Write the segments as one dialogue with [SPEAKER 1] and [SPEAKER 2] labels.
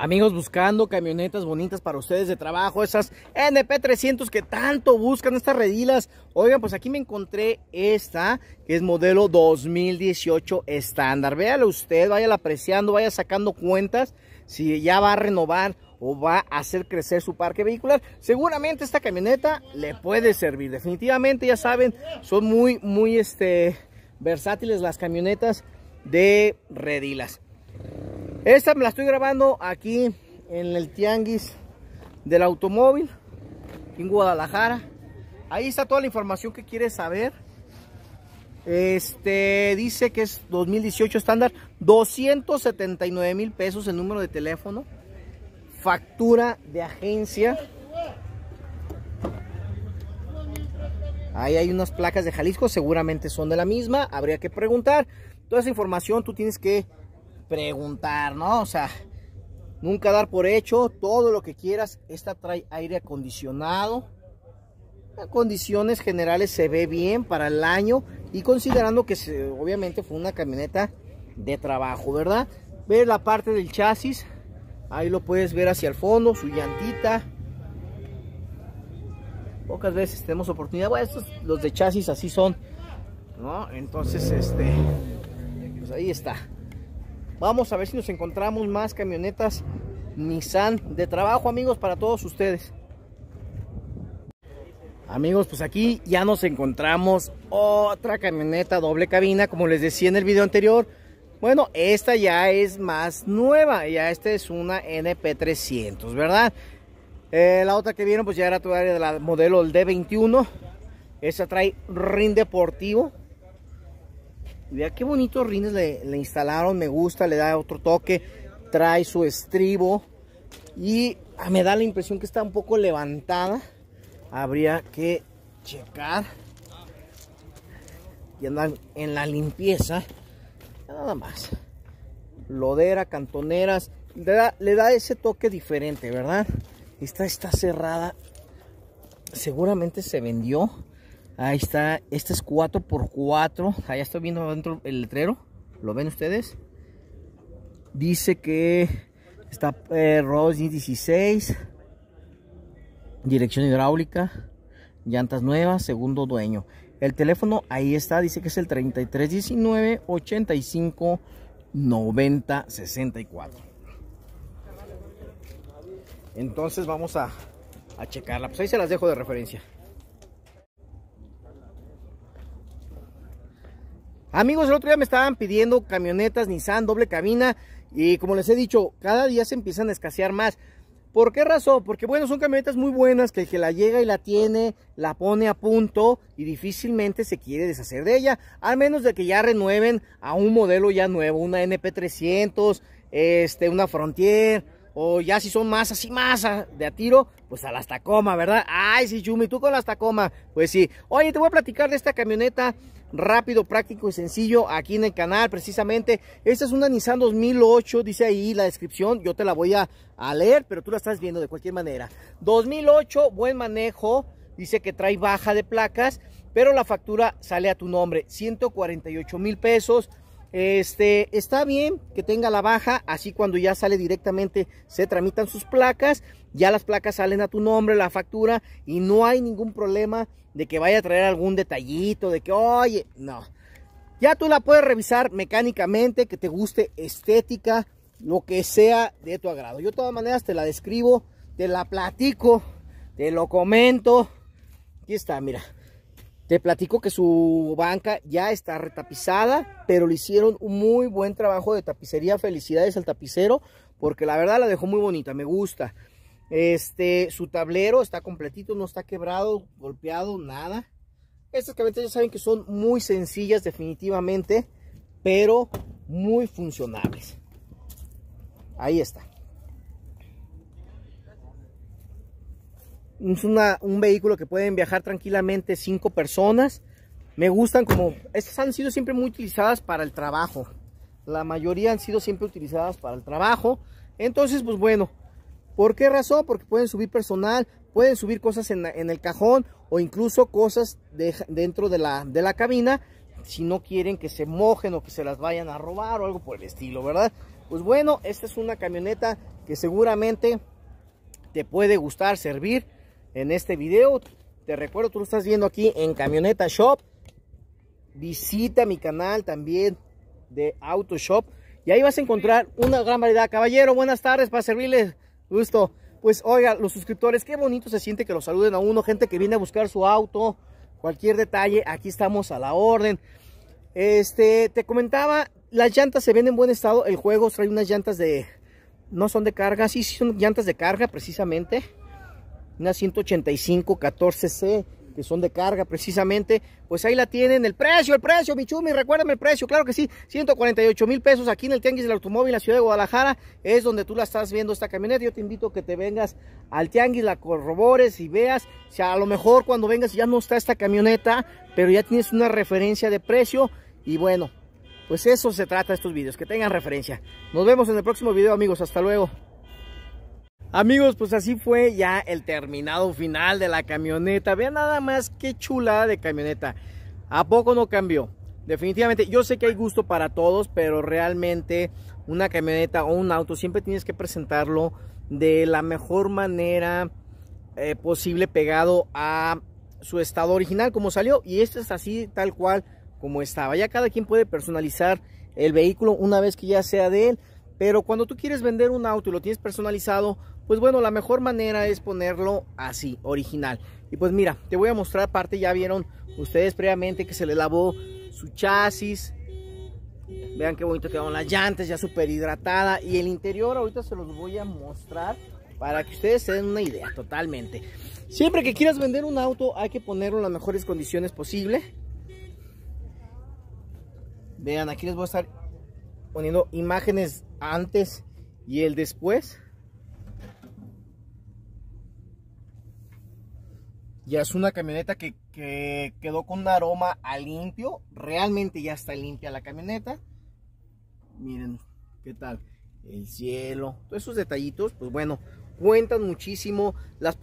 [SPEAKER 1] Amigos buscando camionetas bonitas para ustedes de trabajo, esas NP300 que tanto buscan, estas redilas. Oigan, pues aquí me encontré esta, que es modelo 2018 estándar. véalo usted, vaya apreciando, vaya sacando cuentas, si ya va a renovar o va a hacer crecer su parque vehicular. Seguramente esta camioneta le puede servir, definitivamente, ya saben, son muy, muy este, versátiles las camionetas de redilas. Esta me la estoy grabando aquí en el tianguis del automóvil en Guadalajara. Ahí está toda la información que quieres saber. Este dice que es 2018 estándar, 279 mil pesos el número de teléfono, factura de agencia. Ahí hay unas placas de Jalisco, seguramente son de la misma, habría que preguntar. Toda esa información tú tienes que preguntar, ¿no? O sea, nunca dar por hecho todo lo que quieras. Esta trae aire acondicionado. En condiciones generales se ve bien para el año y considerando que obviamente fue una camioneta de trabajo, ¿verdad? Ver la parte del chasis, ahí lo puedes ver hacia el fondo, su llantita. Pocas veces tenemos oportunidad, bueno, estos, los de chasis así son, ¿no? Entonces, este, pues ahí está. Vamos a ver si nos encontramos más camionetas Nissan de trabajo, amigos, para todos ustedes. Amigos, pues aquí ya nos encontramos otra camioneta doble cabina, como les decía en el video anterior. Bueno, esta ya es más nueva, ya esta es una NP300, ¿verdad? Eh, la otra que vieron pues ya era área de la modelo D21. Esta trae rin deportivo, y vea qué bonitos rines le, instalaron. Me gusta, le da otro toque. Trae su estribo. Y ah, me da la impresión que está un poco levantada. Habría que checar. Y andan en la limpieza. Nada más. Lodera, cantoneras. Le da, ese toque diferente, ¿verdad? Esta está cerrada. Seguramente se vendió. Ahí está, este es 4x4. Ahí estoy viendo adentro el letrero. ¿Lo ven ustedes? Dice que está eh, 16. Dirección hidráulica. Llantas nuevas, segundo dueño. El teléfono ahí está, dice que es el 3319 85 90 64. Entonces vamos a, a checarla. Pues ahí se las dejo de referencia. Amigos, el otro día me estaban pidiendo camionetas Nissan doble cabina y como les he dicho, cada día se empiezan a escasear más. ¿Por qué razón? Porque bueno, son camionetas muy buenas que el que la llega y la tiene, la pone a punto y difícilmente se quiere deshacer de ella, al menos de que ya renueven a un modelo ya nuevo, una NP300, este, una Frontier, o ya si son más así, más de a tiro, pues a la Tacoma, ¿verdad? Ay, sí, Yumi, tú con la Tacoma. Pues sí. Oye, te voy a platicar de esta camioneta rápido, práctico y sencillo aquí en el canal precisamente. Esta es una Nissan 2008, dice ahí la descripción, yo te la voy a, leer, pero tú la estás viendo de cualquier manera. 2008, buen manejo, dice que trae baja de placas, pero la factura sale a tu nombre, 148 mil pesos. Este, está bien que tenga la baja, así cuando ya sale directamente se tramitan sus placas, ya las placas salen a tu nombre, la factura, y no hay ningún problema de que vaya a traer algún detallito, de que, oye, no. Ya tú la puedes revisar mecánicamente, que te guste estética, lo que sea de tu agrado. Yo de todas maneras te la describo, te la platico, te lo comento. Aquí está, mira. Te platico que su banca ya está retapizada, pero le hicieron un muy buen trabajo de tapicería. Felicidades al tapicero, porque la verdad la dejó muy bonita, me gusta. Este, su tablero está completito, no está quebrado, golpeado, nada. Estas cabezas ya saben que son muy sencillas definitivamente, pero muy funcionables. Ahí está. Es una, un vehículo que pueden viajar tranquilamente cinco personas. Me gustan como... Estas han sido siempre muy utilizadas para el trabajo. La mayoría han sido siempre utilizadas para el trabajo. Entonces, pues bueno. ¿Por qué razón? Porque pueden subir personal, pueden subir cosas en, el cajón o incluso cosas dentro de la, de la cabina si no quieren que se mojen o que se las vayan a robar o algo por el estilo, ¿verdad? Pues bueno, esta es una camioneta que seguramente te puede gustar, servir en este video. Te recuerdo, tú lo estás viendo aquí en Camioneta Shop. Visita mi canal también de Auto Shop. Y ahí vas a encontrar una gran variedad. Caballero, buenas tardes para servirles. Gusto. Pues oiga, los suscriptores, qué bonito se siente que los saluden a uno. Gente que viene a buscar su auto. Cualquier detalle, aquí estamos a la orden. Este, te comentaba, las llantas se ven en buen estado. El juego trae unas llantas de... No son de carga, sí, sí son llantas de carga precisamente una 185 14C que son de carga precisamente, pues ahí la tienen, el precio, el precio, Michumi, recuérdame el precio, claro que sí, 148 mil pesos aquí en el Tianguis del Automóvil, la ciudad de Guadalajara, es donde tú la estás viendo esta camioneta, yo te invito a que te vengas al Tianguis, la corrobores y veas, o a lo mejor cuando vengas ya no está esta camioneta, pero ya tienes una referencia de precio, y bueno, pues eso se trata de estos videos, que tengan referencia. Nos vemos en el próximo video amigos, hasta luego. Amigos, pues así fue ya el terminado final de la camioneta. Vean nada más qué chula de camioneta. ¿A poco no cambió? Definitivamente, yo sé que hay gusto para todos, pero realmente una camioneta o un auto siempre tienes que presentarlo de la mejor manera eh, posible pegado a su estado original como salió. Y este es así tal cual como estaba. Ya cada quien puede personalizar el vehículo una vez que ya sea de él. Pero cuando tú quieres vender un auto y lo tienes personalizado, pues bueno, la mejor manera es ponerlo así, original. Y pues mira, te voy a mostrar aparte, ya vieron ustedes previamente que se le lavó su chasis. Vean qué bonito quedaron las llantas, ya súper hidratada. Y el interior ahorita se los voy a mostrar para que ustedes se den una idea totalmente. Siempre que quieras vender un auto hay que ponerlo en las mejores condiciones posible. Vean, aquí les voy a estar poniendo imágenes antes y el después ya es una camioneta que, quedó con un aroma a limpio. Realmente ya está limpia la camioneta. Miren qué tal. El cielo, todos esos detallitos, pues bueno, cuentan muchísimo. Las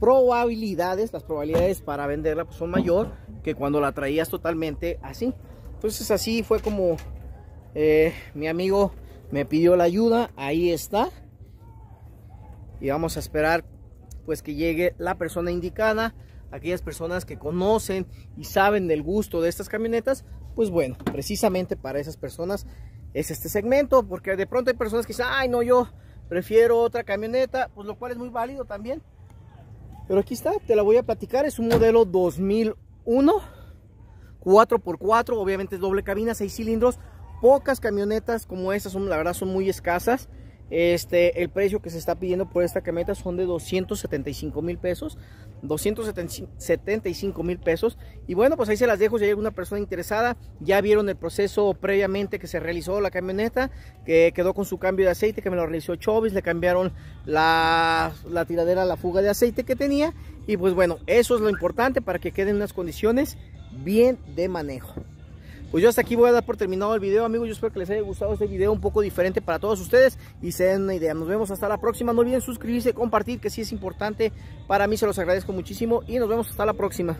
[SPEAKER 1] probabilidades, las probabilidades para venderla pues son mayor que cuando la traías totalmente así. Entonces así fue como eh, mi amigo me pidió la ayuda, ahí está. Y vamos a esperar pues que llegue la persona indicada. Aquellas personas que conocen y saben del gusto de estas camionetas, pues bueno, precisamente para esas personas es este segmento, porque de pronto hay personas que dicen, ay no, yo prefiero otra camioneta, pues lo cual es muy válido también. Pero aquí está, te la voy a platicar, es un modelo 2001, 4x4, obviamente es doble cabina, 6 cilindros, Pocas camionetas como estas son, la verdad, son muy escasas. Este, el precio que se está pidiendo por esta camioneta son de 275 mil pesos. 275 mil pesos. Y bueno, pues ahí se las dejo si hay alguna persona interesada. Ya vieron el proceso previamente que se realizó la camioneta, que quedó con su cambio de aceite, que me lo realizó Chovis, le cambiaron la, la tiradera, la fuga de aceite que tenía. Y pues bueno, eso es lo importante para que queden unas condiciones bien de manejo. Pues yo hasta aquí voy a dar por terminado el video, amigos. Yo espero que les haya gustado este video un poco diferente para todos ustedes y se den una idea. Nos vemos hasta la próxima. No olviden suscribirse, compartir, que sí es importante. Para mí se los agradezco muchísimo y nos vemos hasta la próxima.